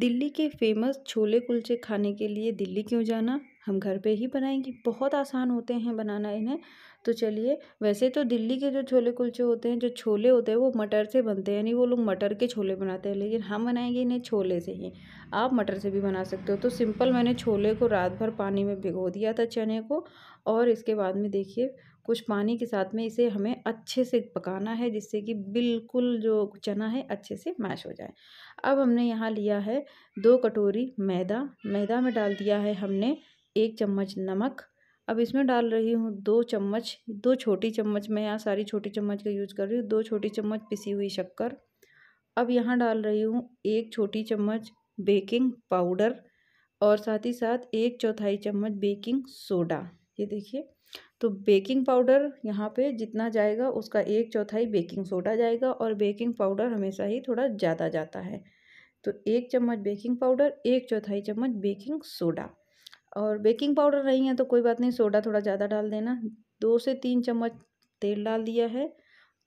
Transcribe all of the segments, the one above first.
दिल्ली के फेमस छोले कुलचे खाने के लिए दिल्ली क्यों जाना हम घर पे ही बनाएंगे बहुत आसान होते हैं बनाना इन्हें तो चलिए वैसे तो दिल्ली के जो छोले कुलचे होते हैं जो छोले होते हैं वो मटर से बनते हैं यानी वो लोग मटर के छोले बनाते हैं लेकिन हम बनाएंगे इन्हें छोले से ही आप मटर से भी बना सकते हो तो सिंपल मैंने छोले को रात भर पानी में भिगो दिया था चने को और इसके बाद में देखिए कुछ पानी के साथ में इसे हमें अच्छे से पकाना है जिससे कि बिल्कुल जो चना है अच्छे से मैश हो जाए अब हमने यहाँ लिया है दो कटोरी मैदा मैदा में डाल दिया है हमने एक चम्मच नमक अब इसमें डाल रही हूँ दो चम्मच दो छोटी चम्मच मैं यहाँ सारी छोटी चम्मच का यूज़ कर रही हूँ दो छोटी चम्मच पिसी हुई शक्कर अब यहाँ डाल रही हूँ एक छोटी चम्मच बेकिंग पाउडर और साथ ही साथ एक चौथाई चम्मच बेकिंग सोडा ये देखिए तो बेकिंग पाउडर यहाँ पे जितना जाएगा उसका एक चौथाई बेकिंग सोडा जाएगा और बेकिंग पाउडर हमेशा ही थोड़ा ज़्यादा जाता है तो एक चम्मच बेकिंग पाउडर एक चौथाई चम्मच बेकिंग सोडा और बेकिंग पाउडर नहीं है तो कोई बात नहीं सोडा थोड़ा ज़्यादा डाल देना दो से तीन चम्मच तेल डाल दिया है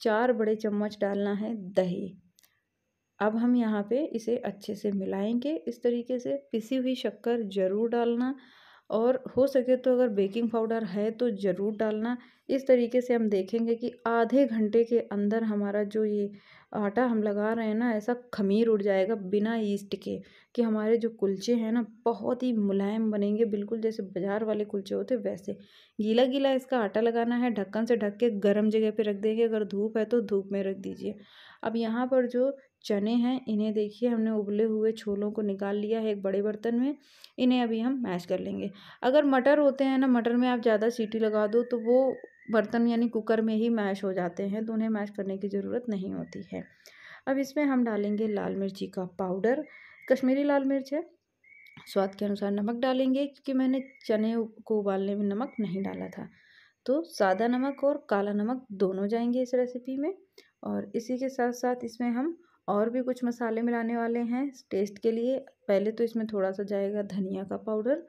चार बड़े चम्मच डालना है दही अब हम यहाँ पे इसे अच्छे से मिलाएंगे इस तरीके से पिसी हुई शक्कर ज़रूर डालना और हो सके तो अगर बेकिंग पाउडर है तो ज़रूर डालना इस तरीके से हम देखेंगे कि आधे घंटे के अंदर हमारा जो ये आटा हम लगा रहे हैं ना ऐसा खमीर उड़ जाएगा बिना ईस्ट के कि हमारे जो कुलचे हैं ना बहुत ही मुलायम बनेंगे बिल्कुल जैसे बाज़ार वाले कुलचे होते वैसे गीला गीला इसका आटा लगाना है ढक्कन से ढक के गर्म जगह पे रख देंगे अगर धूप है तो धूप में रख दीजिए अब यहाँ पर जो चने हैं इन्हें देखिए हमने उबले हुए छोलों को निकाल लिया है एक बड़े बर्तन में इन्हें अभी हम मैश कर लेंगे अगर मटर होते हैं ना मटर में आप ज़्यादा सीटी लगा दो तो वो बर्तन यानी कुकर में ही मैश हो जाते हैं तो उन्हें मैश करने की ज़रूरत नहीं होती है अब इसमें हम डालेंगे लाल मिर्ची का पाउडर कश्मीरी लाल मिर्च है स्वाद के अनुसार नमक डालेंगे क्योंकि मैंने चने को उबालने में नमक नहीं डाला था तो सादा नमक और काला नमक दोनों जाएंगे इस रेसिपी में और इसी के साथ साथ इसमें हम और भी कुछ मसाले मिलाने वाले हैं टेस्ट के लिए पहले तो इसमें थोड़ा सा जाएगा धनिया का पाउडर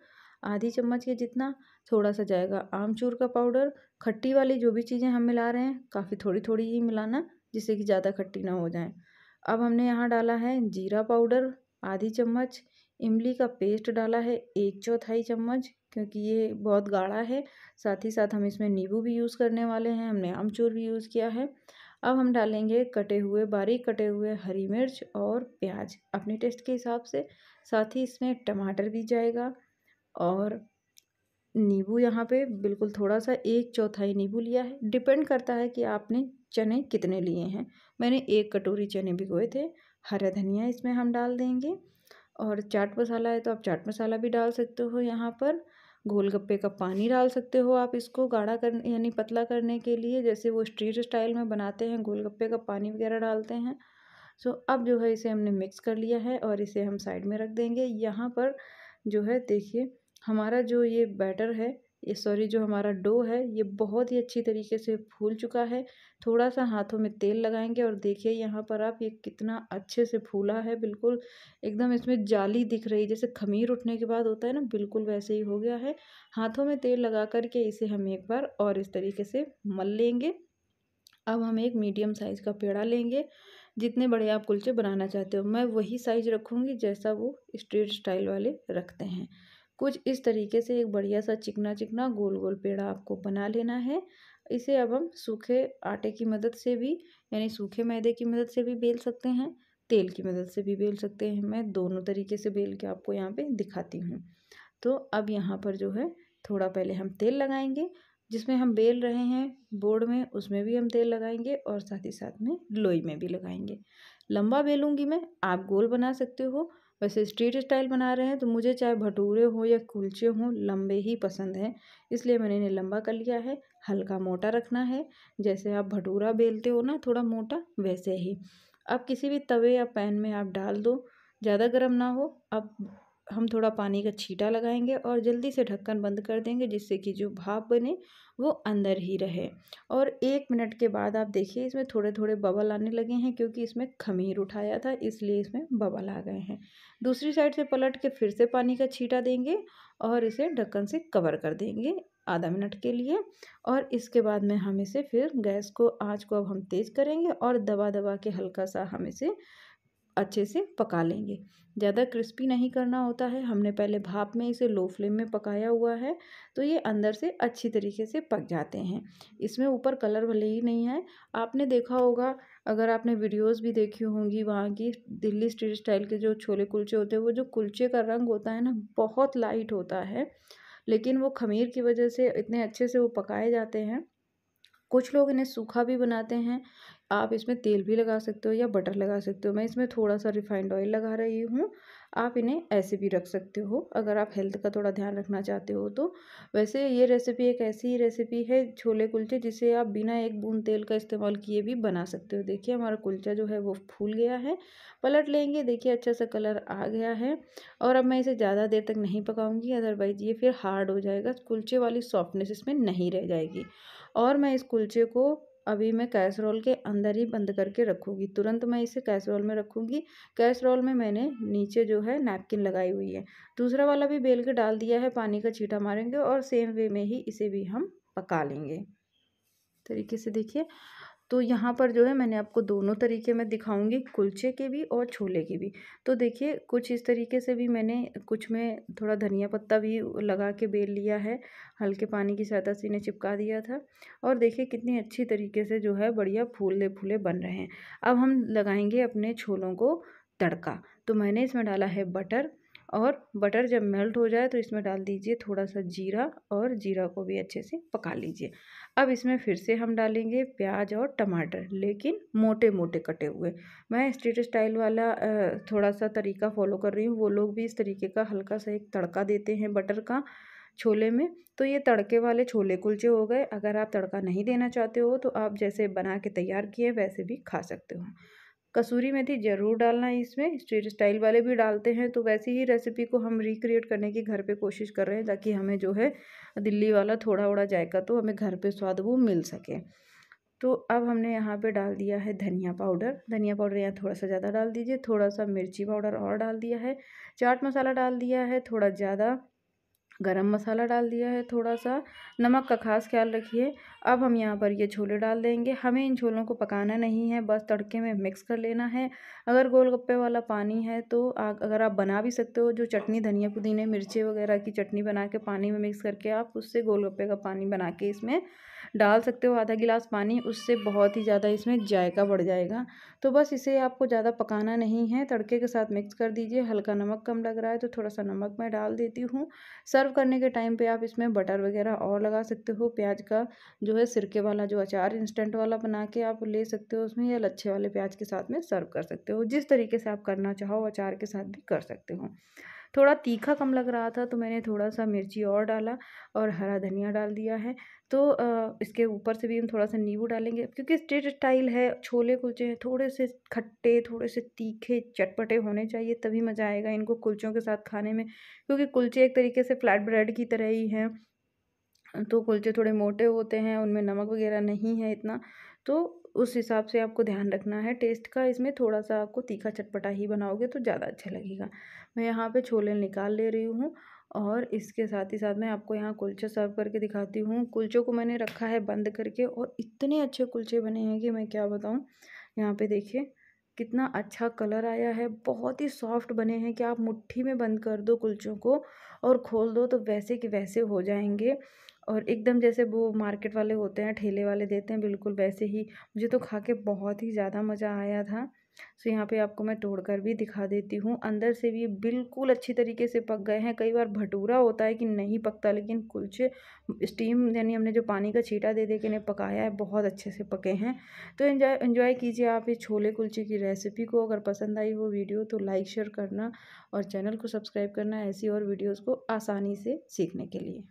आधी चम्मच के जितना थोड़ा सा जाएगा आमचूर का पाउडर खट्टी वाली जो भी चीज़ें हम मिला रहे हैं काफ़ी थोड़ी थोड़ी ही मिलाना जिससे कि ज़्यादा खट्टी ना हो जाए अब हमने यहाँ डाला है जीरा पाउडर आधी चम्मच इमली का पेस्ट डाला है एक चौथाई चम्मच क्योंकि ये बहुत गाढ़ा है साथ ही साथ हम इसमें नींबू भी यूज़ करने वाले हैं हमने आमचूर भी यूज़ किया है अब हम डालेंगे कटे हुए बारीक कटे हुए हरी मिर्च और प्याज अपने टेस्ट के हिसाब से साथ ही इसमें टमाटर भी जाएगा और नींबू यहाँ पे बिल्कुल थोड़ा सा एक चौथाई नींबू लिया है डिपेंड करता है कि आपने चने कितने लिए हैं मैंने एक कटोरी चने भिगोए थे हरा धनिया इसमें हम डाल देंगे और चाट मसाला है तो आप चाट मसाला भी डाल सकते हो यहाँ पर गोलगप्पे का पानी डाल सकते हो आप इसको गाढ़ा करने यानी पतला करने के लिए जैसे वो स्ट्रीट स्टाइल में बनाते हैं गोलगप्पे का पानी वगैरह डालते हैं सो अब जो है इसे हमने मिक्स कर लिया है और इसे हम साइड में रख देंगे यहाँ पर जो है देखिए हमारा जो ये बैटर है ये सॉरी जो हमारा डो है ये बहुत ही अच्छी तरीके से फूल चुका है थोड़ा सा हाथों में तेल लगाएंगे और देखिए यहाँ पर आप ये कितना अच्छे से फूला है बिल्कुल एकदम इसमें जाली दिख रही जैसे खमीर उठने के बाद होता है ना बिल्कुल वैसे ही हो गया है हाथों में तेल लगा करके इसे हम एक बार और इस तरीके से मल लेंगे अब हम एक मीडियम साइज़ का पेड़ा लेंगे जितने बड़े आप कुलचे बनाना चाहते हो मैं वही साइज़ रखूँगी जैसा वो स्ट्रेट स्टाइल वाले रखते हैं कुछ इस तरीके से एक बढ़िया सा चिकना चिकना गोल गोल पेड़ा आपको बना लेना है इसे अब हम सूखे आटे की मदद से भी यानी सूखे मैदे की मदद से भी बेल सकते हैं तेल की मदद से भी बेल सकते हैं मैं दोनों तरीके से बेल के आपको यहाँ पे दिखाती हूँ तो अब यहाँ पर जो है थोड़ा पहले हम तेल लगाएंगे जिसमें हम बेल रहे हैं बोर्ड में उसमें भी हम तेल लगाएंगे और साथ ही साथ में लोई में भी लगाएंगे लंबा बेलूँगी मैं आप गोल बना सकते हो वैसे स्ट्रीट स्टाइल बना रहे हैं तो मुझे चाहे भटूरे हों या कुलचे हों लंबे ही पसंद हैं इसलिए मैंने इन्हें लंबा कर लिया है हल्का मोटा रखना है जैसे आप भटूरा बेलते हो ना थोड़ा मोटा वैसे ही अब किसी भी तवे या पैन में आप डाल दो ज़्यादा गर्म ना हो अब हम थोड़ा पानी का छीटा लगाएंगे और जल्दी से ढक्कन बंद कर देंगे जिससे कि जो भाप बने वो अंदर ही रहे और एक मिनट के बाद आप देखिए इसमें थोड़े थोड़े बबल आने लगे हैं क्योंकि इसमें खमीर उठाया था इसलिए इसमें बबल आ गए हैं दूसरी साइड से पलट के फिर से पानी का छीटा देंगे और इसे ढक्कन से कवर कर देंगे आधा मिनट के लिए और इसके बाद में हम इसे फिर गैस को आँच को अब हम तेज़ करेंगे और दबा दबा के हल्का सा हम इसे अच्छे से पका लेंगे ज़्यादा क्रिस्पी नहीं करना होता है हमने पहले भाप में इसे लो फ्लेम में पकाया हुआ है तो ये अंदर से अच्छी तरीके से पक जाते हैं इसमें ऊपर कलर भले ही नहीं है आपने देखा होगा अगर आपने वीडियोस भी देखी होंगी वहाँ की दिल्ली स्ट्रीट स्टाइल के जो छोले कुलचे होते हैं वो जो कुलचे का रंग होता है ना बहुत लाइट होता है लेकिन वो खमीर की वजह से इतने अच्छे से वो पकाए जाते हैं कुछ लोग इन्हें सूखा भी बनाते हैं आप इसमें तेल भी लगा सकते हो या बटर लगा सकते हो मैं इसमें थोड़ा सा रिफाइंड ऑयल लगा रही हूँ आप इन्हें ऐसे भी रख सकते हो अगर आप हेल्थ का थोड़ा ध्यान रखना चाहते हो तो वैसे ये रेसिपी एक ऐसी रेसिपी है छोले कुलचे जिसे आप बिना एक बूंद तेल का इस्तेमाल किए भी बना सकते हो देखिए हमारा कुलचा जो है वो फूल गया है पलट लेंगे देखिए अच्छा सा कलर आ गया है और अब मैं इसे ज़्यादा देर तक नहीं पकाऊंगी अदरवाइज ये फिर हार्ड हो जाएगा कुलचे वाली सॉफ्टनेस इसमें नहीं रह जाएगी और मैं इस कुलचे को अभी मैं कैसरोल के अंदर ही बंद करके रखूँगी तुरंत मैं इसे कैसरोल में रखूँगी कैसरोल में मैंने नीचे जो है नैपकिन लगाई हुई है दूसरा वाला भी बेल के डाल दिया है पानी का छीटा मारेंगे और सेम वे में ही इसे भी हम पका लेंगे तरीके से देखिए तो यहाँ पर जो है मैंने आपको दोनों तरीके में दिखाऊंगी कुलचे के भी और छोले के भी तो देखिए कुछ इस तरीके से भी मैंने कुछ में थोड़ा धनिया पत्ता भी लगा के बेल लिया है हल्के पानी की सहायता से इन्हें चिपका दिया था और देखिए कितनी अच्छी तरीके से जो है बढ़िया फूले फूले बन रहे हैं अब हम लगाएंगे अपने छोलों को तड़का तो मैंने इसमें डाला है बटर और बटर जब मेल्ट हो जाए तो इसमें डाल दीजिए थोड़ा सा जीरा और जीरा को भी अच्छे से पका लीजिए अब इसमें फिर से हम डालेंगे प्याज और टमाटर लेकिन मोटे मोटे कटे हुए मैं स्ट्रीट स्टाइल वाला थोड़ा सा तरीका फॉलो कर रही हूँ वो लोग भी इस तरीके का हल्का सा एक तड़का देते हैं बटर का छोले में तो ये तड़के वाले छोले कुलचे हो गए अगर आप तड़का नहीं देना चाहते हो तो आप जैसे बना के तैयार किए वैसे भी खा सकते हो कसूरी मेथी ज़रूर डालना है इसमें स्ट्रीट स्टाइल वाले भी डालते हैं तो वैसी ही रेसिपी को हम रिक्रिएट करने की घर पे कोशिश कर रहे हैं ताकि हमें जो है दिल्ली वाला थोड़ा उड़ा जायका तो हमें घर पे स्वाद वो मिल सके तो अब हमने यहाँ पे डाल दिया है धनिया पाउडर धनिया पाउडर यहाँ थोड़ा सा ज़्यादा डाल दीजिए थोड़ा सा मिर्ची पाउडर और डाल दिया है चाट मसाला डाल दिया है थोड़ा ज़्यादा गरम मसाला डाल दिया है थोड़ा सा नमक का ख़ास ख्याल रखिए अब हम यहाँ पर ये छोले डाल देंगे हमें इन छोलों को पकाना नहीं है बस तड़के में मिक्स कर लेना है अगर गोलगप्पे वाला पानी है तो अगर आप बना भी सकते हो जो चटनी धनिया पुदीने मिर्चे वगैरह की चटनी बना के पानी में मिक्स करके आप उससे गोलगप्पे का पानी बना के इसमें डाल सकते हो आधा गिलास पानी उससे बहुत ही ज़्यादा इसमें जायका बढ़ जाएगा तो बस इसे आपको ज़्यादा पकाना नहीं है तड़के के साथ मिक्स कर दीजिए हल्का नमक कम लग रहा है तो थोड़ा सा नमक मैं डाल देती हूँ सर्व सर्व करने के टाइम पे आप इसमें बटर वगैरह और लगा सकते हो प्याज का जो है सिरके वाला जो अचार इंस्टेंट वाला बना के आप ले सकते हो उसमें या लच्छे वाले प्याज के साथ में सर्व कर सकते हो जिस तरीके से आप करना चाहो अचार के साथ भी कर सकते हो थोड़ा तीखा कम लग रहा था तो मैंने थोड़ा सा मिर्ची और डाला और हरा धनिया डाल दिया है तो इसके ऊपर से भी हम थोड़ा सा नींबू डालेंगे क्योंकि स्टेट स्टाइल है छोले कुलचे हैं थोड़े से खट्टे थोड़े से तीखे चटपटे होने चाहिए तभी मज़ा आएगा इनको कुलचों के साथ खाने में क्योंकि कुलचे एक तरीके से फ्लैट ब्रेड की तरह ही हैं तो कुलचे थोड़े मोटे होते हैं उनमें नमक वगैरह नहीं है इतना तो उस हिसाब से आपको ध्यान रखना है टेस्ट का इसमें थोड़ा सा आपको तीखा चटपटा ही बनाओगे तो ज़्यादा अच्छा लगेगा मैं यहाँ पे छोले निकाल ले रही हूँ और इसके साथ ही साथ मैं आपको यहाँ कुलचा सर्व करके दिखाती हूँ कुलचों को मैंने रखा है बंद करके और इतने अच्छे कुलचे बने हैं कि मैं क्या बताऊँ यहाँ पर देखिए कितना अच्छा कलर आया है बहुत ही सॉफ्ट बने हैं कि आप मुट्ठी में बंद कर दो कुलचों को और खोल दो तो वैसे कि वैसे हो जाएंगे और एकदम जैसे वो मार्केट वाले होते हैं ठेले वाले देते हैं बिल्कुल वैसे ही मुझे तो खा के बहुत ही ज़्यादा मज़ा आया था सो यहाँ पे आपको मैं तोड़ कर भी दिखा देती हूँ अंदर से भी बिल्कुल अच्छी तरीके से पक गए हैं कई बार भटूरा होता है कि नहीं पकता लेकिन कुलचे स्टीम यानी हमने जो पानी का छीटा दे दे के इन्हें पकाया है बहुत अच्छे से पके हैं तो इन्जॉय इन्जॉय कीजिए आप इस छोले कुलचे की रेसिपी को अगर पसंद आई वो वीडियो तो लाइक शेयर करना और चैनल को सब्सक्राइब करना ऐसी और वीडियोज़ को आसानी से सीखने के लिए